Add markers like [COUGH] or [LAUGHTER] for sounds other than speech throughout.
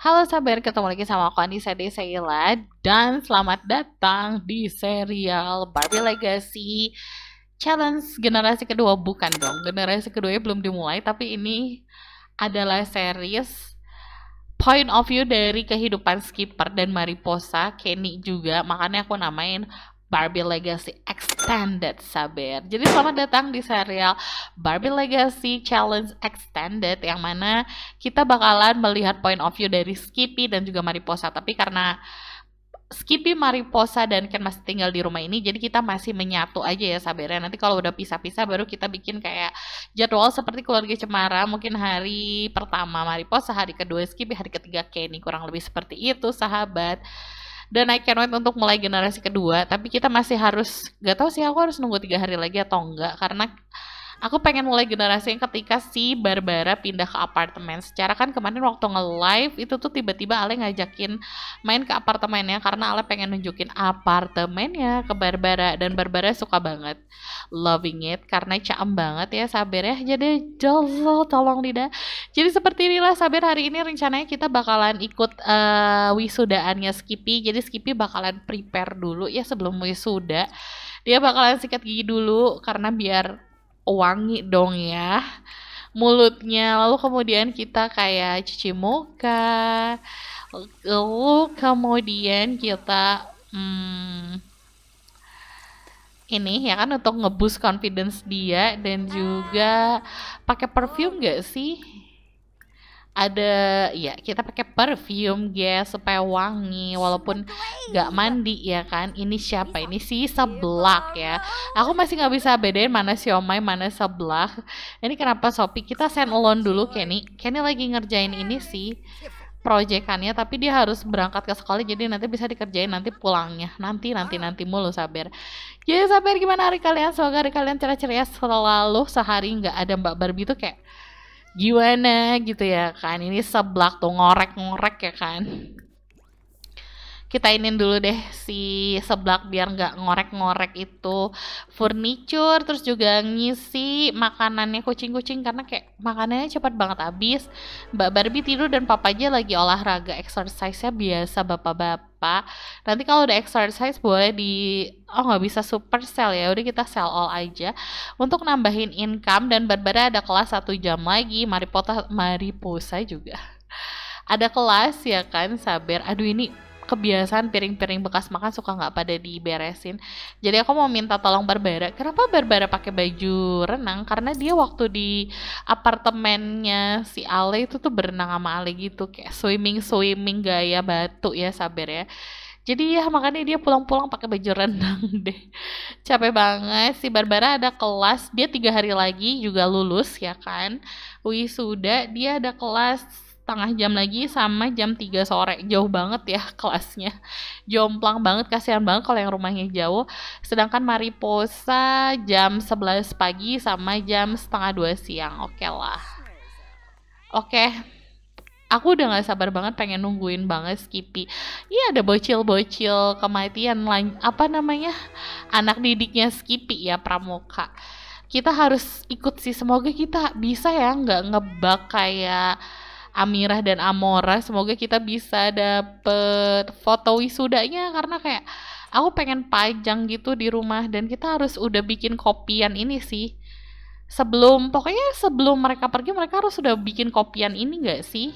Halo sabar, ketemu lagi sama aku Anissa Desaila dan selamat datang di serial Barbie Legacy Challenge generasi kedua bukan dong, generasi kedua belum dimulai tapi ini adalah series point of view dari kehidupan Skipper dan Mariposa, Kenny juga, makanya aku namain Barbie Legacy Extended Saber. Jadi selamat datang di serial Barbie Legacy Challenge Extended yang mana kita bakalan melihat point of view dari Skippy dan juga Mariposa. Tapi karena Skippy, Mariposa, dan Ken masih tinggal di rumah ini, jadi kita masih menyatu aja ya sabarnya. Nanti kalau udah pisah-pisah baru kita bikin kayak jadwal seperti keluarga Cemara, mungkin hari pertama Mariposa, hari kedua Skippy, hari ketiga Kenny, kurang lebih seperti itu sahabat dan I can't wait untuk mulai generasi kedua tapi kita masih harus gak tahu sih aku harus nunggu tiga hari lagi atau enggak karena aku pengen mulai generasi yang ketika si Barbara pindah ke apartemen. Secara kan kemarin waktu nge-live itu tuh tiba-tiba Ale ngajakin main ke apartemennya karena Ale pengen nunjukin apartemennya ke Barbara dan Barbara suka banget. Loving it karena caem banget ya Saber ya. Jadi jolol tolong lidah. Jadi seperti inilah Saber hari ini rencananya kita bakalan ikut uh, wisudaannya Skippy. Jadi Skippy bakalan prepare dulu ya sebelum wisuda. Dia bakalan sikat gigi dulu karena biar wangi dong ya mulutnya lalu kemudian kita kayak cuci muka lalu kemudian kita hmm, ini ya kan untuk ngebus confidence dia dan juga pakai perfume gak sih ada ya kita pakai perfume guys supaya wangi walaupun nggak mandi ya kan ini siapa ini si seblak ya aku masih nggak bisa bedain mana siomay mana seblak ini kenapa Sopi kita send alone dulu Kenny Kenny lagi ngerjain ini sih proyekannya tapi dia harus berangkat ke sekolah jadi nanti bisa dikerjain nanti pulangnya nanti nanti ah. nanti mulu sabar jadi sabar gimana hari kalian semoga hari kalian cerah ceria ya. selalu sehari nggak ada Mbak Barbie tuh kayak gimana gitu ya kan ini seblak tuh ngorek-ngorek ya kan kita inin dulu deh si seblak biar nggak ngorek-ngorek itu furniture terus juga ngisi makanannya kucing-kucing karena kayak makanannya cepat banget habis Mbak Barbie tidur dan papanya lagi olahraga exercise-nya biasa bapak-bapak apa nanti kalau udah exercise boleh di oh nggak bisa super sell ya udah kita sell all aja untuk nambahin income dan Barbara ada kelas satu jam lagi mari mari Mariposa juga ada kelas ya kan sabar aduh ini kebiasaan piring-piring bekas makan suka nggak pada diberesin jadi aku mau minta tolong Barbara kenapa Barbara pakai baju renang karena dia waktu di apartemennya si Ale itu tuh berenang sama Ale gitu kayak swimming swimming gaya batu ya sabar ya jadi ya makanya dia pulang-pulang pakai baju renang [LAUGHS] deh capek banget si Barbara ada kelas dia tiga hari lagi juga lulus ya kan Wih sudah, dia ada kelas setengah jam lagi sama jam 3 sore jauh banget ya [LAUGHS] kelasnya jomplang banget kasihan banget kalau yang rumahnya jauh sedangkan Mariposa jam 11 pagi sama jam setengah dua siang oke okay lah oke okay aku udah gak sabar banget pengen nungguin banget Skippy. Iya ada bocil-bocil kematian lain apa namanya anak didiknya Skippy ya Pramuka. Kita harus ikut sih semoga kita bisa ya nggak ngebak kayak Amirah dan Amora semoga kita bisa dapet foto wisudanya karena kayak aku pengen pajang gitu di rumah dan kita harus udah bikin kopian ini sih sebelum pokoknya sebelum mereka pergi mereka harus sudah bikin kopian ini gak sih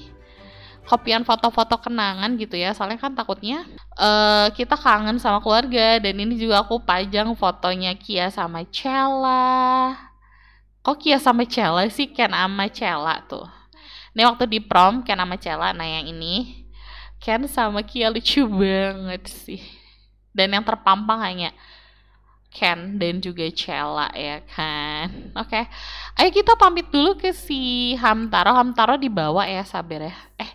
kopian foto-foto kenangan gitu ya soalnya kan takutnya uh, kita kangen sama keluarga dan ini juga aku pajang fotonya Kia sama Cella kok Kia sama Cella sih Ken sama Cella tuh ini waktu di prom Ken sama Cela, nah yang ini Ken sama Kia lucu banget sih. Dan yang terpampang hanya Ken dan juga Cella ya kan. Oke. Okay. Ayo kita pamit dulu ke si Hamtaro. Hamtaro dibawa ya sabar ya. Eh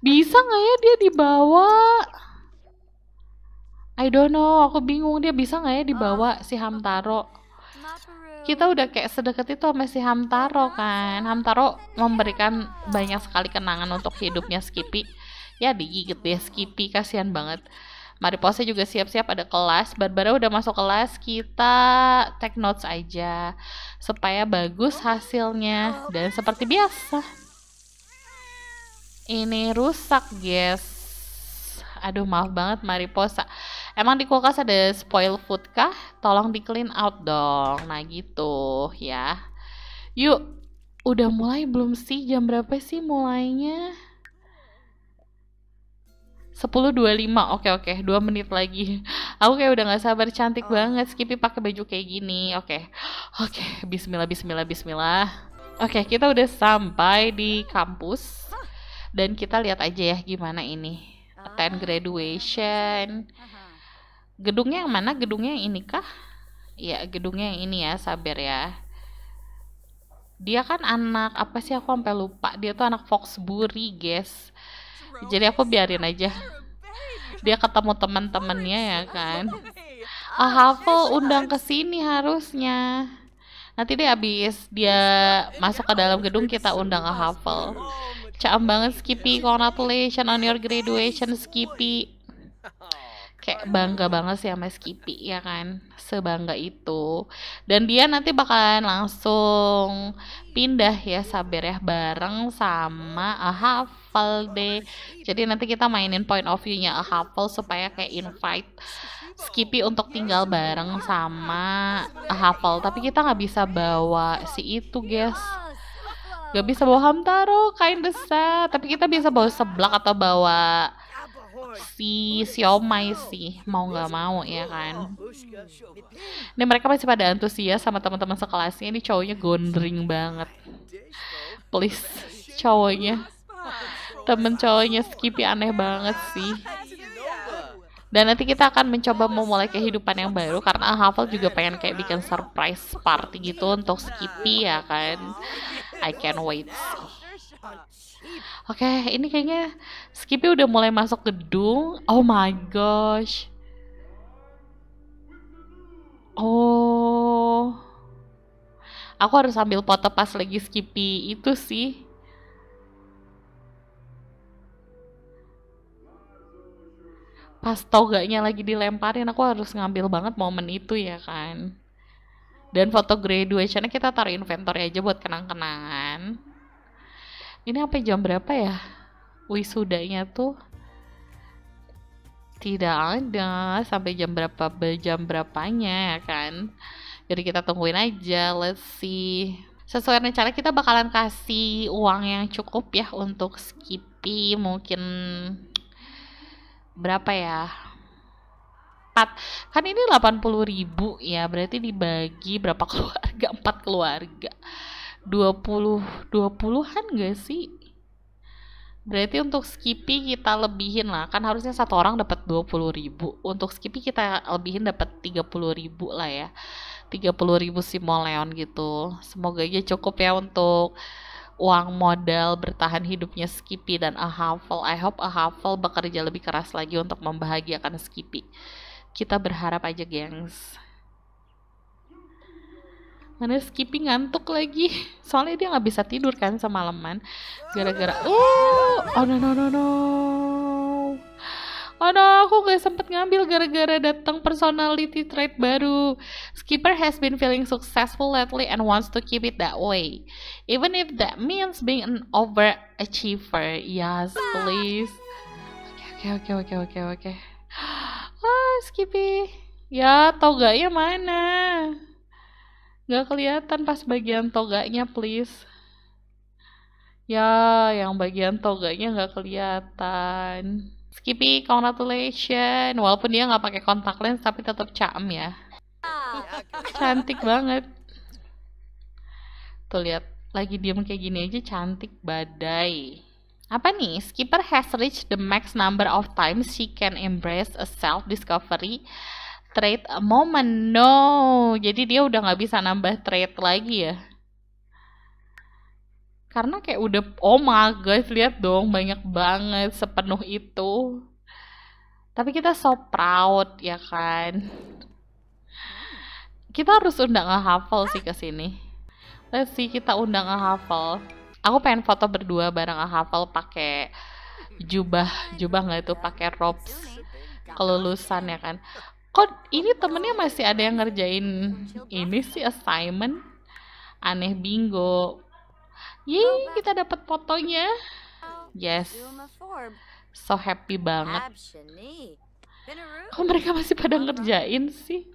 bisa nggak ya dia dibawa? I don't know, aku bingung dia bisa nggak ya dibawa ah, si Hamtaro kita udah kayak sedekat itu sama si Hamtaro kan Hamtaro memberikan banyak sekali kenangan untuk hidupnya Skippy ya digigit ya Skippy kasihan banget Mari Pose juga siap-siap ada kelas. Barbara udah masuk kelas, kita take notes aja supaya bagus hasilnya dan seperti biasa. Ini rusak, guys. Aduh maaf banget Mariposa. Emang di kulkas ada spoil food kah? Tolong di clean out dong. Nah gitu ya. Yuk, udah mulai belum sih? Jam berapa sih mulainya? 10.25 oke oke 2 menit lagi aku kayak udah gak sabar cantik banget Skippy pakai baju kayak gini oke oke Bismillah Bismillah Bismillah oke kita udah sampai di kampus dan kita lihat aja ya gimana ini selain graduation. Gedungnya yang mana? Gedungnya yang ini kah? Ya, gedungnya yang ini ya, sabar ya. Dia kan anak apa sih aku sampai lupa. Dia tuh anak Foxbury, guys. Jadi aku biarin aja. Dia ketemu teman-temannya ya kan. Ah, aku undang ke sini harusnya. Nanti deh abis dia iya, iya, masuk ke iya. dalam gedung kita undang Hafel. Caam banget Skippy, congratulations on your graduation Skippy. Kayak bangga banget sih sama Skippy ya kan, sebangga itu. Dan dia nanti bakalan langsung pindah ya Saber ya bareng sama A Hafal deh. Jadi nanti kita mainin point of view-nya A Hafal supaya kayak invite Skippy untuk tinggal bareng sama Hafal tapi kita nggak bisa bawa si itu guys Gak bisa bawa hamtaro, kain desa. Tapi kita bisa bawa seblak atau bawa si siomay sih mau nggak mau ya kan ini mereka masih pada antusias sama teman-teman sekelasnya ini cowoknya gondring banget please cowoknya temen cowoknya skipi aneh banget sih dan nanti kita akan mencoba memulai kehidupan yang baru karena Hafal juga pengen kayak bikin surprise party gitu untuk Skippy ya kan I can't wait. Oke, okay, ini kayaknya Skippy udah mulai masuk gedung. Oh my gosh. Oh. Aku harus ambil foto pas lagi Skippy itu sih. Pas toganya lagi dilemparin, aku harus ngambil banget momen itu ya kan dan foto graduationnya kita taruh inventory aja buat kenang-kenangan ini apa jam berapa ya wisudanya tuh tidak ada sampai jam berapa jam berapanya ya kan jadi kita tungguin aja let's see sesuai rencana kita bakalan kasih uang yang cukup ya untuk skipi mungkin berapa ya 4 kan ini 80 ribu ya berarti dibagi berapa [LAUGHS] keluarga 4 keluarga 20 20-an gak sih berarti untuk Skippy kita lebihin lah kan harusnya satu orang dapat 20 ribu untuk Skippy kita lebihin dapat 30 ribu lah ya 30 ribu si Moleon gitu semoga aja cukup ya untuk uang modal bertahan hidupnya Skippy dan A Huffle I hope A Huffle bekerja lebih keras lagi untuk membahagiakan Skippy kita berharap aja gengs mana skipping ngantuk lagi soalnya dia nggak bisa tidur kan semalaman gara-gara oh oh no no no no Oh no, aku gak sempet ngambil gara-gara datang personality trait baru. Skipper has been feeling successful lately and wants to keep it that way. Even if that means being an overachiever. Yes, please. Oke, okay, oke, okay, oke, okay, oke, oke, oke ah Skippy. Ya, toganya mana? Gak kelihatan pas bagian toganya, please. Ya, yang bagian toganya gak kelihatan. Skippy, congratulations. Walaupun dia gak pakai kontak lens, tapi tetap cam ya. Ah, cantik banget. Tuh lihat, lagi diem kayak gini aja cantik badai apa nih? Skipper has reached the max number of times she can embrace a self-discovery trait a moment. No, jadi dia udah nggak bisa nambah trait lagi ya. Karena kayak udah, oh my god, lihat dong banyak banget sepenuh itu. Tapi kita so proud ya kan. Kita harus undang hafal sih ke sini. Let's see kita undang hafal aku pengen foto berdua bareng Ahafal pakai jubah jubah nggak itu pakai robes kelulusan ya kan kok ini temennya masih ada yang ngerjain ini sih assignment aneh bingo Yee kita dapat fotonya yes so happy banget kok mereka masih pada ngerjain sih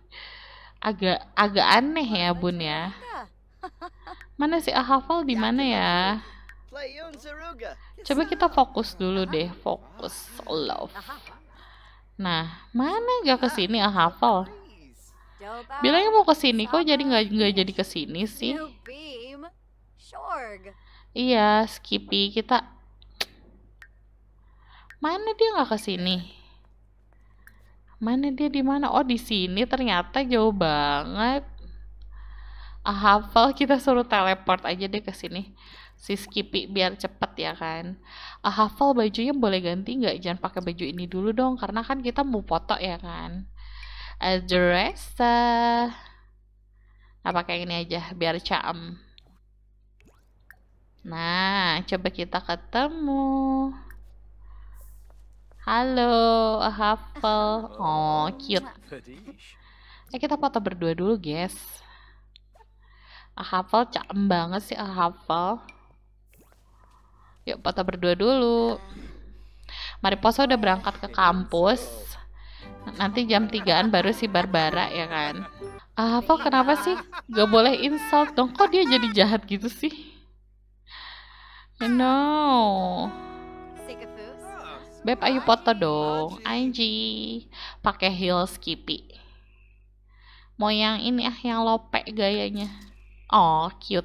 agak agak aneh ya bun ya Mana sih ah, hafal di mana ya? Coba kita fokus dulu deh, fokus love. Nah, mana gak kesini ah hafal? Bilangnya mau kesini kok jadi nggak nggak jadi kesini sih? Iya, Skippy kita mana dia nggak kesini? Mana dia di mana? Oh di sini ternyata jauh banget hafal kita suruh teleport aja deh ke sini si Skippy biar cepet ya kan Ahafal, hafal bajunya boleh ganti nggak jangan pakai baju ini dulu dong karena kan kita mau foto ya kan address apa nah pakai ini aja biar cam. nah coba kita ketemu halo Ahafal. hafal oh cute eh kita foto berdua dulu guys Ah, hafal, cakep banget sih ah, Hafal. Yuk foto berdua dulu. Mari Mariposa udah berangkat ke kampus. Nanti jam 3-an baru si Barbara ya kan. Ah, hafal, kenapa sih gak boleh insult dong? Kok dia jadi jahat gitu sih? No. Beb, ayo foto dong. Anji. Pakai heels kipi. Mau yang ini ah yang lopek gayanya. Oh, cute.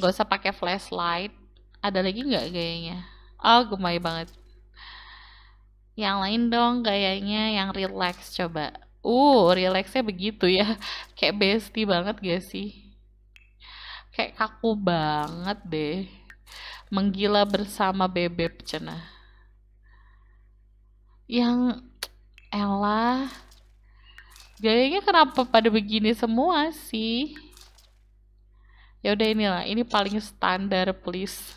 Gak usah pakai flashlight. Ada lagi nggak gayanya? Oh, gemai banget. Yang lain dong gayanya yang relax coba. Uh, relaxnya begitu ya. [LAUGHS] Kayak bestie banget gak sih? Kayak kaku banget deh. Menggila bersama bebek cenah. Yang [TSK] Ella gayanya kenapa pada begini semua sih? ya udah inilah ini paling standar please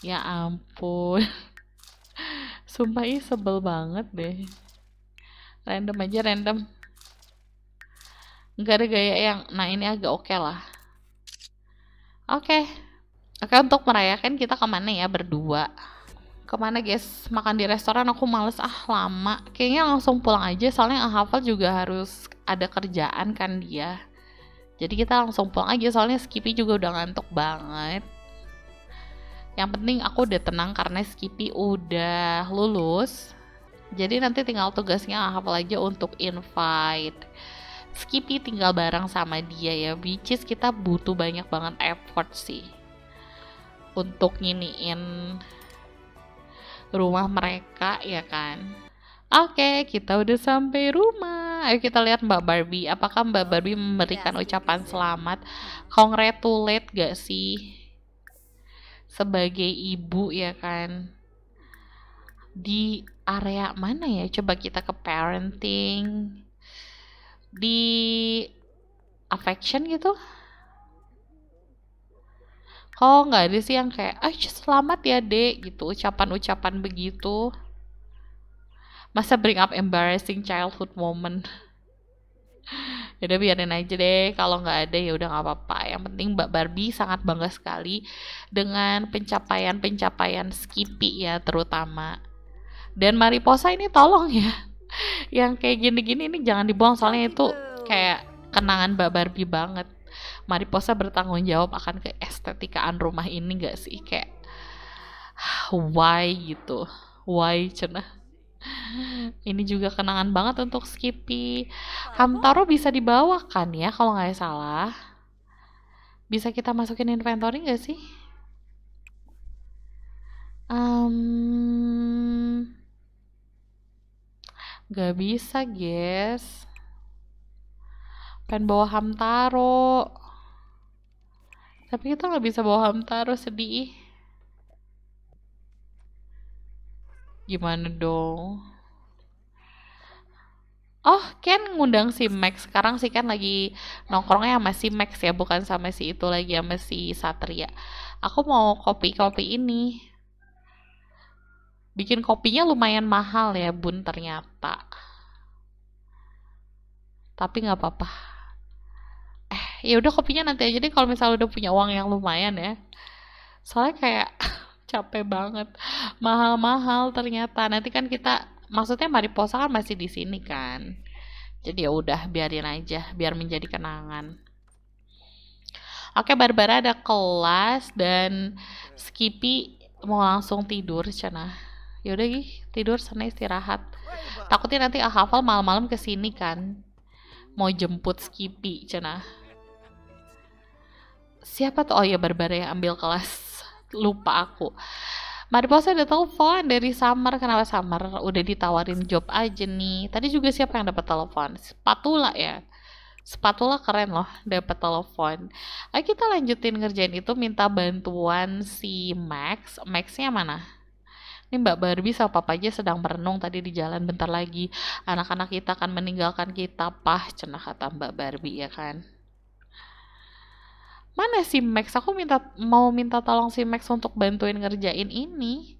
ya ampun [LAUGHS] sumpah ih sebel banget deh random aja random nggak ada gaya yang nah ini agak oke okay lah oke okay. oke okay, untuk merayakan kita kemana ya berdua kemana guys makan di restoran aku males ah lama kayaknya langsung pulang aja soalnya hafal juga harus ada kerjaan kan dia jadi kita langsung pulang aja soalnya Skippy juga udah ngantuk banget yang penting aku udah tenang karena Skippy udah lulus jadi nanti tinggal tugasnya apa aja untuk invite Skippy tinggal bareng sama dia ya which is kita butuh banyak banget effort sih untuk nginiin rumah mereka ya kan Oke, okay, kita udah sampai rumah. Ayo kita lihat Mbak Barbie. Apakah Mbak oh, Barbie iya, memberikan ucapan selamat? Congratulate gak sih? Sebagai ibu ya kan? Di area mana ya? Coba kita ke parenting. Di affection gitu? Kok nggak ada sih yang kayak, ah selamat ya dek gitu, ucapan-ucapan begitu masa bring up embarrassing childhood moment [LAUGHS] udah biarin aja deh kalau nggak ada ya udah nggak apa-apa yang penting Mbak Barbie sangat bangga sekali dengan pencapaian-pencapaian Skippy ya terutama dan Mariposa ini tolong ya [LAUGHS] yang kayak gini-gini ini jangan dibuang soalnya itu gitu. kayak kenangan Mbak Barbie banget Mariposa bertanggung jawab akan estetikaan rumah ini gak sih kayak [SIGHS] why gitu why cenah ini juga kenangan banget untuk Skippy. Hamtaro bisa dibawa kan ya kalau nggak salah. Bisa kita masukin inventory nggak sih? Um, gak bisa guys. Pengen bawa Hamtaro. Tapi kita nggak bisa bawa Hamtaro, sedih. gimana dong Oh, Ken ngundang si Max. Sekarang sih kan lagi nongkrongnya sama si Max ya, bukan sama si itu lagi sama si Satria. Aku mau kopi-kopi ini. Bikin kopinya lumayan mahal ya, Bun, ternyata. Tapi nggak apa-apa. Eh, ya udah kopinya nanti aja deh kalau misalnya udah punya uang yang lumayan ya. Soalnya kayak [LAUGHS] capek banget mahal-mahal ternyata nanti kan kita maksudnya Mariposa kan masih di sini kan jadi ya udah biarin aja biar menjadi kenangan oke Barbara ada kelas dan Skippy mau langsung tidur cina yaudah gih tidur sana istirahat takutnya nanti ah hafal malam-malam kesini kan mau jemput Skippy cina siapa tuh oh ya Barbara yang ambil kelas lupa aku Mariposa ada telepon dari Summer. Kenapa Summer? Udah ditawarin job aja nih. Tadi juga siapa yang dapat telepon? Spatula ya. Spatula keren loh dapat telepon. Ayo kita lanjutin ngerjain itu minta bantuan si Max. Maxnya mana? Ini Mbak Barbie sama Papa aja sedang merenung tadi di jalan bentar lagi. Anak-anak kita akan meninggalkan kita, pah, cenah kata Mbak Barbie ya kan mana si Max aku minta mau minta tolong si Max untuk bantuin ngerjain ini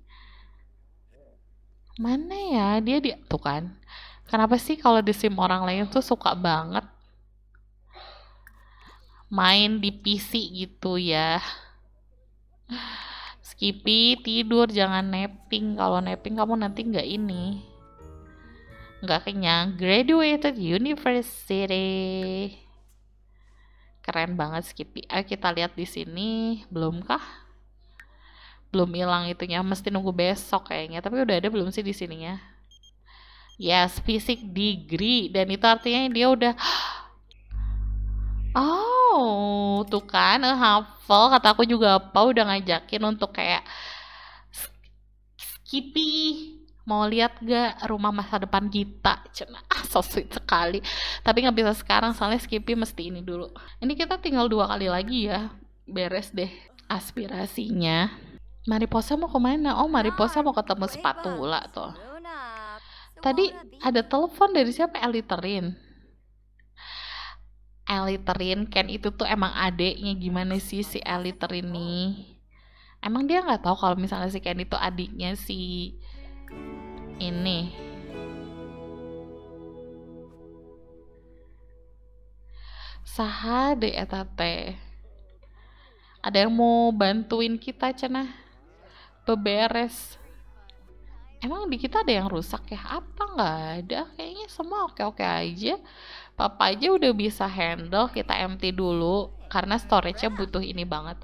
mana ya dia dia tuh kan kenapa sih kalau di sim orang lain tuh suka banget main di PC gitu ya Skipi tidur jangan napping kalau napping kamu nanti nggak ini nggak kenyang graduated university keren banget skipi. Ayo eh, kita lihat di sini, belum kah? Belum hilang itunya, mesti nunggu besok kayaknya. Tapi udah ada belum sih di sininya? Yes, fisik degree dan itu artinya dia udah [GASPS] Oh, tuh kan eh, hafal kata aku juga apa udah ngajakin untuk kayak skipi mau lihat gak rumah masa depan kita cina [LAUGHS] ah so sweet sekali tapi nggak bisa sekarang soalnya skipi mesti ini dulu ini kita tinggal dua kali lagi ya beres deh aspirasinya Mariposa mau kemana? Oh Mariposa mau ketemu Spatula tuh Tadi ada telepon dari siapa? Eliterin Eliterin, Ken itu tuh emang adiknya gimana sih si Eliterin nih? Emang dia nggak tahu kalau misalnya si Ken itu adiknya si ini saha di Etate. ada yang mau bantuin kita cenah beberes emang di kita ada yang rusak ya apa nggak ada kayaknya semua oke oke aja papa aja udah bisa handle kita empty dulu karena storage-nya butuh ini banget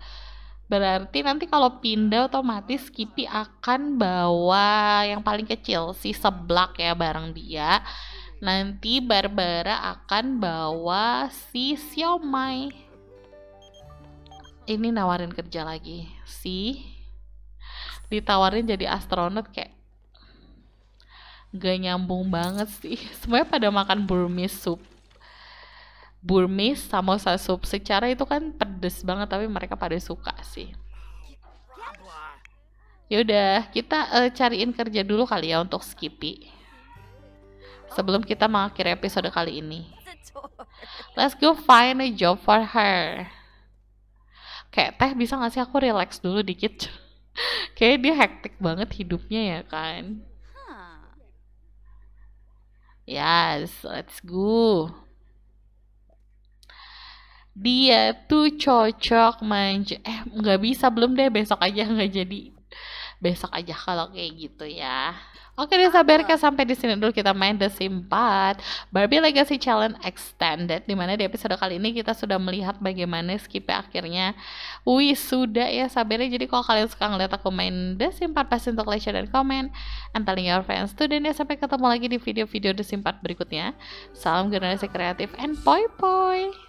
Berarti nanti kalau pindah otomatis Kipi akan bawa yang paling kecil si seblak ya bareng dia. Nanti Barbara akan bawa si siomay. Ini nawarin kerja lagi. Si ditawarin jadi astronot kayak gak nyambung banget sih. Semuanya pada makan Burmese soup. Burmese sama sup secara itu kan pedes banget tapi mereka pada suka sih Yaudah kita uh, cariin kerja dulu kali ya untuk Skippy sebelum kita mengakhiri episode kali ini let's go find a job for her kayak teh bisa gak sih aku relax dulu dikit [LAUGHS] kayak dia hektik banget hidupnya ya kan yes let's go dia tuh cocok manja eh nggak bisa belum deh besok aja nggak jadi besok aja kalau kayak gitu ya Oke deh sabarkan sampai di sini dulu kita main The Sims 4 Barbie Legacy Challenge Extended dimana di episode kali ini kita sudah melihat bagaimana skip akhirnya wih sudah ya Sabernya jadi kalau kalian suka ngeliat aku main The Sims 4 pasti untuk like share dan komen and telling your friends tuh dan ya sampai ketemu lagi di video-video The Sims 4 berikutnya salam generasi kreatif and poi poi